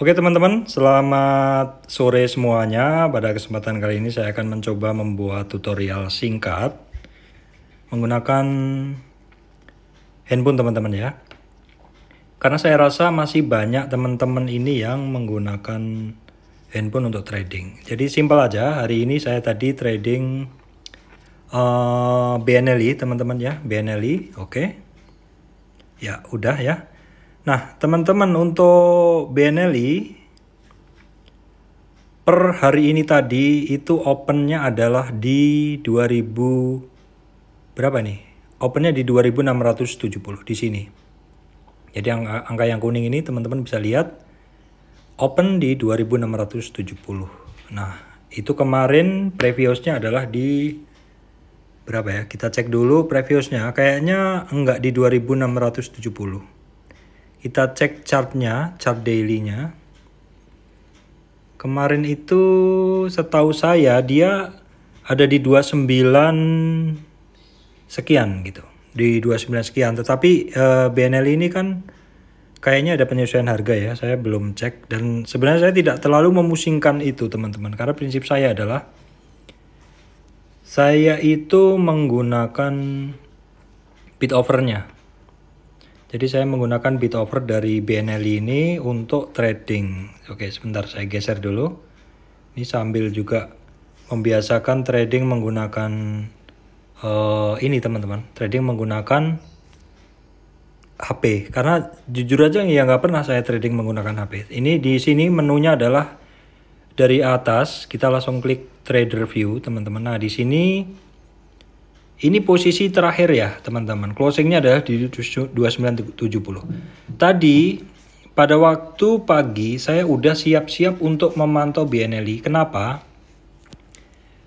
Oke teman-teman, selamat sore semuanya. Pada kesempatan kali ini saya akan mencoba membuat tutorial singkat menggunakan handphone teman-teman ya. Karena saya rasa masih banyak teman-teman ini yang menggunakan handphone untuk trading. Jadi simpel aja, hari ini saya tadi trading uh, eh, BNLI teman-teman ya, BNLI, oke. Okay. Ya, udah ya. Nah, teman-teman untuk BNLI per hari ini tadi itu opennya adalah di 2000 berapa nih? Opennya di 2670 di sini. Jadi angka, angka yang kuning ini teman-teman bisa lihat open di 2670. Nah, itu kemarin previousnya adalah di berapa ya? Kita cek dulu previousnya. Kayaknya enggak di 2670 kita cek chartnya, chart dailynya. Kemarin itu setahu saya dia ada di 29 sekian gitu. Di 29 sekian, tetapi eh, BNL ini kan kayaknya ada penyesuaian harga ya. Saya belum cek dan sebenarnya saya tidak terlalu memusingkan itu, teman-teman, karena prinsip saya adalah saya itu menggunakan bid overnya jadi saya menggunakan BitOffer dari BNL ini untuk trading. Oke, sebentar saya geser dulu. Ini sambil juga membiasakan trading menggunakan uh, ini teman-teman, trading menggunakan HP. Karena jujur aja ya nggak pernah saya trading menggunakan HP. Ini di sini menunya adalah dari atas kita langsung klik trader view teman-teman. Nah di sini ini posisi terakhir ya teman-teman. Closingnya adalah di 2970. Tadi pada waktu pagi saya udah siap-siap untuk memantau BNLI. Kenapa?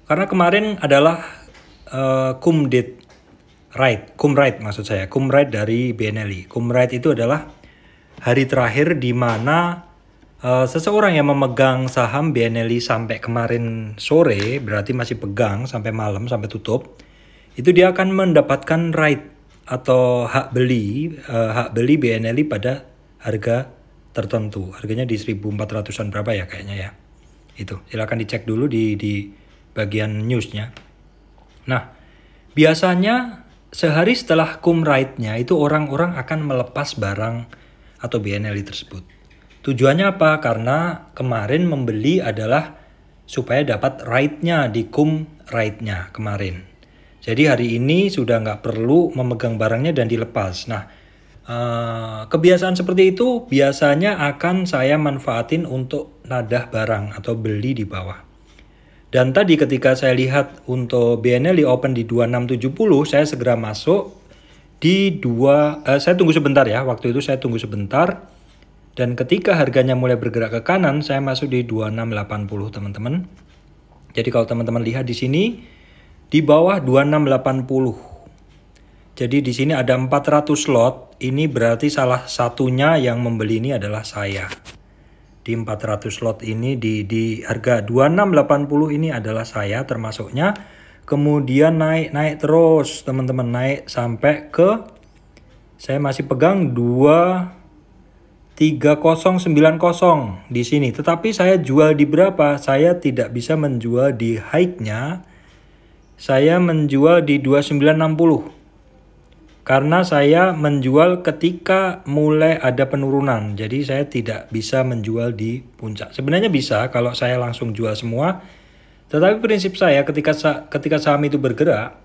Karena kemarin adalah uh, date right, cum right maksud saya, cum right dari BNLI. right itu adalah hari terakhir di mana uh, seseorang yang memegang saham BNLI sampai kemarin sore berarti masih pegang sampai malam sampai tutup itu dia akan mendapatkan right atau hak beli uh, hak beli BNLI pada harga tertentu. Harganya di 1400-an berapa ya kayaknya ya. Itu silahkan dicek dulu di di bagian newsnya. Nah, biasanya sehari setelah cum right-nya itu orang-orang akan melepas barang atau BNLI tersebut. Tujuannya apa? Karena kemarin membeli adalah supaya dapat right-nya di cum right-nya kemarin. Jadi hari ini sudah nggak perlu memegang barangnya dan dilepas. Nah, Uh, kebiasaan seperti itu biasanya akan saya manfaatin untuk nadah barang atau beli di bawah. Dan tadi ketika saya lihat untuk BNL open di 2670, saya segera masuk di 2, uh, eh, saya tunggu sebentar ya. Waktu itu saya tunggu sebentar. Dan ketika harganya mulai bergerak ke kanan, saya masuk di 2680, teman-teman. Jadi kalau teman-teman lihat di sini, di bawah 2680. Jadi di sini ada 400 lot, ini berarti salah satunya yang membeli ini adalah saya. Di 400 lot ini di di harga 2680 ini adalah saya termasuknya. Kemudian naik-naik terus, teman-teman, naik sampai ke saya masih pegang 2 3090 di sini. Tetapi saya jual di berapa? Saya tidak bisa menjual di high-nya saya menjual di 2960 karena saya menjual ketika mulai ada penurunan jadi saya tidak bisa menjual di puncak sebenarnya bisa kalau saya langsung jual semua tetapi prinsip saya ketika ketika saham itu bergerak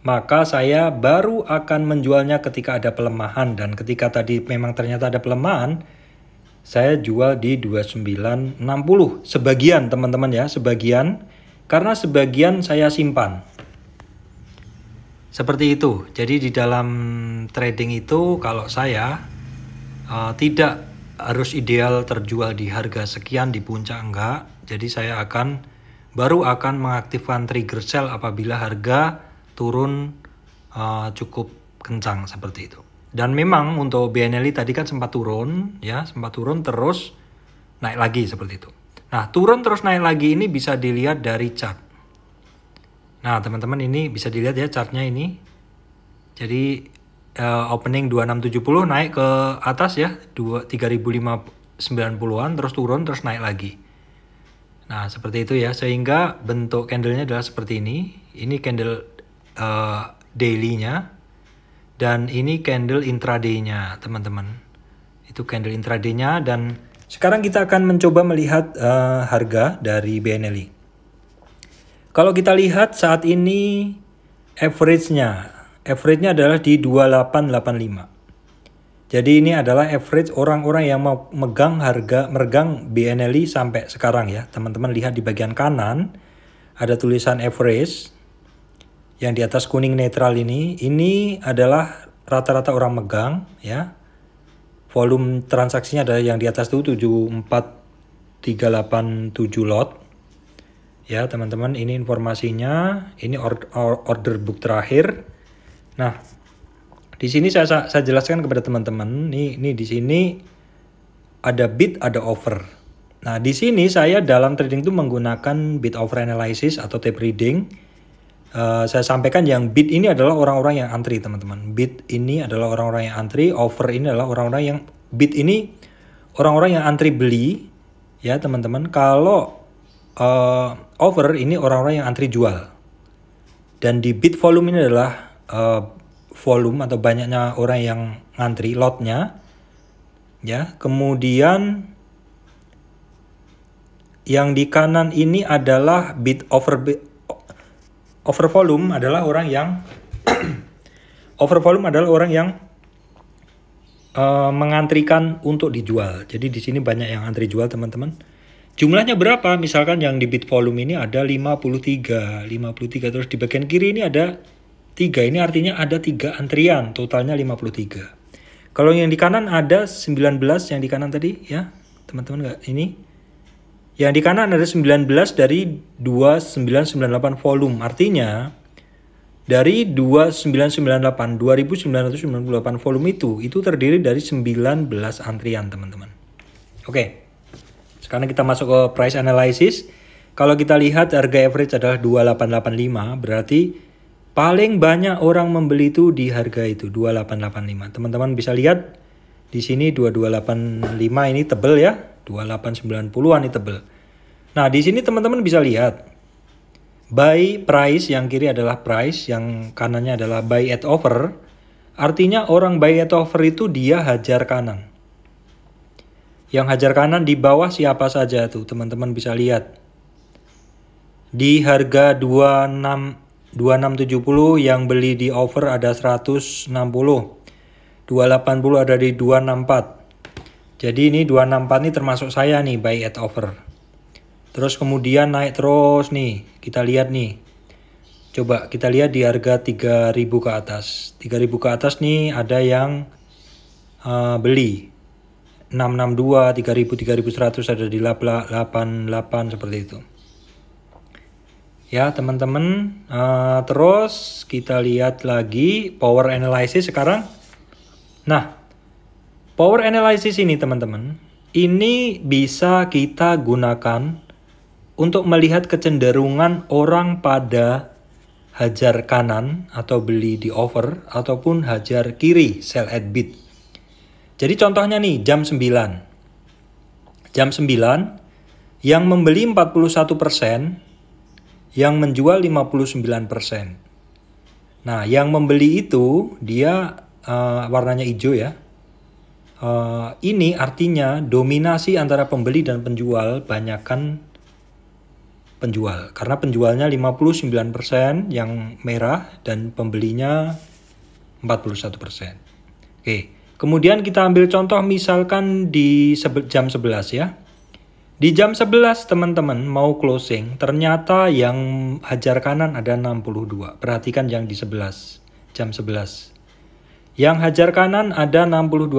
maka saya baru akan menjualnya ketika ada pelemahan dan ketika tadi memang ternyata ada pelemahan saya jual di 2960 sebagian teman-teman ya sebagian karena sebagian saya simpan. Seperti itu. Jadi di dalam trading itu kalau saya uh, tidak harus ideal terjual di harga sekian di puncak enggak. Jadi saya akan baru akan mengaktifkan trigger sell apabila harga turun uh, cukup kencang seperti itu. Dan memang untuk BNLI tadi kan sempat turun ya, sempat turun terus naik lagi seperti itu. Nah, turun terus naik lagi ini bisa dilihat dari chart. Nah, teman-teman ini bisa dilihat ya chartnya ini. Jadi uh, opening 2670 naik ke atas ya, 3590-an terus turun terus naik lagi. Nah, seperti itu ya. Sehingga bentuk candlenya adalah seperti ini. Ini candle uh, daily-nya dan ini candle intraday-nya, teman-teman. Itu candle intraday-nya dan sekarang kita akan mencoba melihat uh, harga dari BNLI. Kalau kita lihat saat ini average-nya, average-nya adalah di 2885. Jadi ini adalah average orang-orang yang mau megang harga meregang BNLI sampai sekarang ya. Teman-teman lihat di bagian kanan ada tulisan average yang di atas kuning netral ini. Ini adalah rata-rata orang megang ya volume transaksinya ada yang di atas itu 74387 lot. Ya, teman-teman, ini informasinya. Ini order, order book terakhir. Nah, di sini saya saya jelaskan kepada teman-teman. Nih, nih di sini ada bid, ada offer. Nah, di sini saya dalam trading itu menggunakan bid offer analysis atau tape reading Uh, saya sampaikan yang bid ini adalah orang-orang yang antri teman-teman. Bid ini adalah orang-orang yang antri, offer ini adalah orang-orang yang bid ini orang-orang yang antri beli ya teman-teman. Kalau uh, offer ini orang-orang yang antri jual. Dan di bid volume ini adalah uh, volume atau banyaknya orang yang ngantri lotnya ya. Kemudian yang di kanan ini adalah bid over bid, over volume adalah orang yang over volume adalah orang yang uh, mengantrikan untuk dijual. Jadi di sini banyak yang antri jual teman-teman. Jumlahnya berapa? Misalkan yang di bit volume ini ada 53, 53 terus di bagian kiri ini ada 3. Ini artinya ada 3 antrian, totalnya 53. Kalau yang di kanan ada 19 yang di kanan tadi ya. Teman-teman nggak ini yang di kanan ada 19 dari 2998 volume. Artinya dari 2998 2998 volume itu itu terdiri dari 19 antrian, teman-teman. Oke. Sekarang kita masuk ke price analysis. Kalau kita lihat harga average adalah 2885, berarti paling banyak orang membeli itu di harga itu 2885. Teman-teman bisa lihat di sini 2285 ini tebel ya 2890-an nih tebel. Nah, di sini teman-teman bisa lihat buy price yang kiri adalah price, yang kanannya adalah buy at over. Artinya orang buy at over itu dia hajar kanan. Yang hajar kanan di bawah siapa saja tuh, teman-teman bisa lihat. Di harga 26 2670 yang beli di over ada 160. 280 ada di 264. Jadi ini 264 ini termasuk saya nih buy at over. Terus kemudian naik terus nih. Kita lihat nih. Coba kita lihat di harga 3000 ke atas. 3000 ke atas nih ada yang uh, beli. 662, 3000, 3100 ada di 888 88 seperti itu. Ya teman-teman, uh, terus kita lihat lagi power analysis sekarang. Nah, Power analysis ini teman-teman, ini bisa kita gunakan untuk melihat kecenderungan orang pada hajar kanan atau beli di over ataupun hajar kiri sell at bid. Jadi contohnya nih jam 9. Jam 9 yang membeli 41%, yang menjual 59%. Nah, yang membeli itu dia uh, warnanya hijau ya Uh, ini artinya dominasi antara pembeli dan penjual banyakkan penjual karena penjualnya 59% yang merah dan pembelinya 41%. Oke, kemudian kita ambil contoh misalkan di jam 11 ya. Di jam 11 teman-teman mau closing, ternyata yang hajar kanan ada 62. Perhatikan yang di 11, jam 11. Yang hajar kanan ada 62%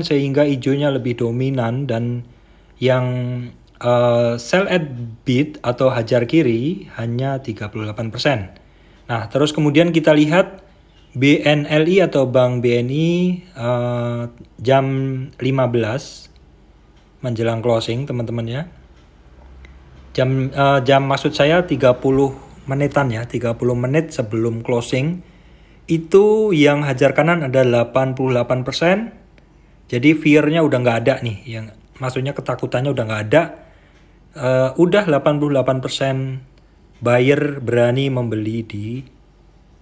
sehingga hijaunya lebih dominan dan yang uh, sell at bid atau hajar kiri hanya 38%. Nah, terus kemudian kita lihat BNLI atau Bank BNI uh, eh, jam 15 menjelang closing teman-teman ya. Jam uh, jam maksud saya 30 menitan ya, 30 menit sebelum closing itu yang hajar kanan ada 88%. Jadi fear-nya udah nggak ada nih, yang maksudnya ketakutannya udah nggak ada. Uh, udah 88% buyer berani membeli di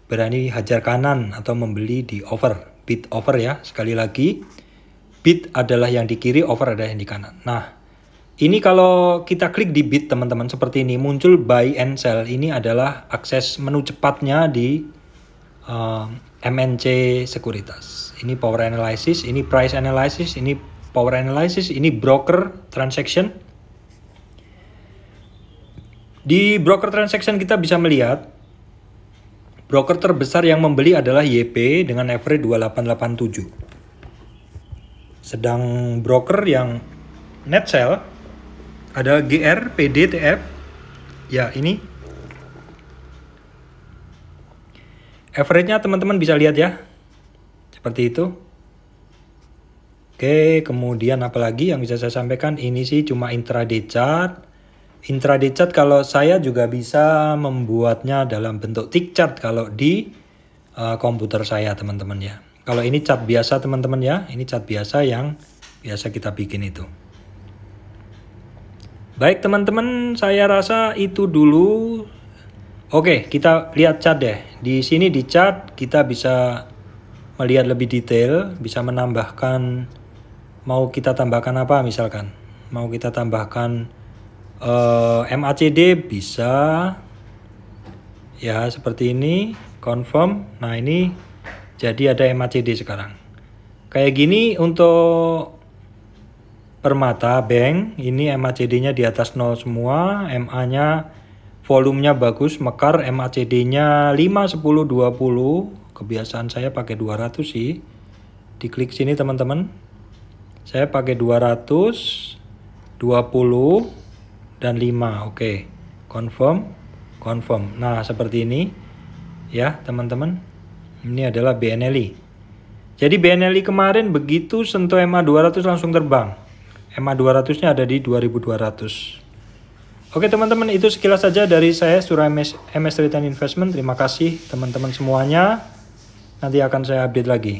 berani hajar kanan atau membeli di over, bid over ya. Sekali lagi, bid adalah yang di kiri, over adalah yang di kanan. Nah, ini kalau kita klik di bid teman-teman seperti ini muncul buy and sell. Ini adalah akses menu cepatnya di Eh, MNC sekuritas. Ini power analysis, ini price analysis, ini power analysis, ini broker transaction. Di broker transaction kita bisa melihat broker terbesar yang membeli adalah YP dengan average 2887. Sedang broker yang net sell adalah GR, PD, TF. Ya, ini average-nya teman-teman bisa lihat ya. Seperti itu. Oke, kemudian apalagi yang bisa saya sampaikan ini sih cuma intraday chart. Intraday chart kalau saya juga bisa membuatnya dalam bentuk tick chart kalau di uh, komputer saya teman-teman ya. Kalau ini cat biasa teman-teman ya, ini cat biasa yang biasa kita bikin itu. Baik teman-teman, saya rasa itu dulu Oke, kita lihat cat deh. Di sini di cat kita bisa melihat lebih detail, bisa menambahkan mau kita tambahkan apa misalkan. Mau kita tambahkan uh, eh, MACD bisa ya seperti ini, confirm. Nah, ini jadi ada MACD sekarang. Kayak gini untuk permata bank, ini MACD-nya di atas nol semua, MA-nya volumenya bagus, mekar, MACD-nya 5, 10, 20. Kebiasaan saya pakai 200 sih. Diklik sini teman-teman. Saya pakai 200, 20, dan 5. Oke, confirm, confirm. Nah, seperti ini. Ya, teman-teman. Ini adalah BNLI. Jadi BNLI kemarin begitu sentuh MA200 langsung terbang. MA200-nya ada di 2200. Oke teman-teman, itu sekilas saja dari saya Surah MS, MS Return Investment. Terima kasih teman-teman semuanya. Nanti akan saya update lagi.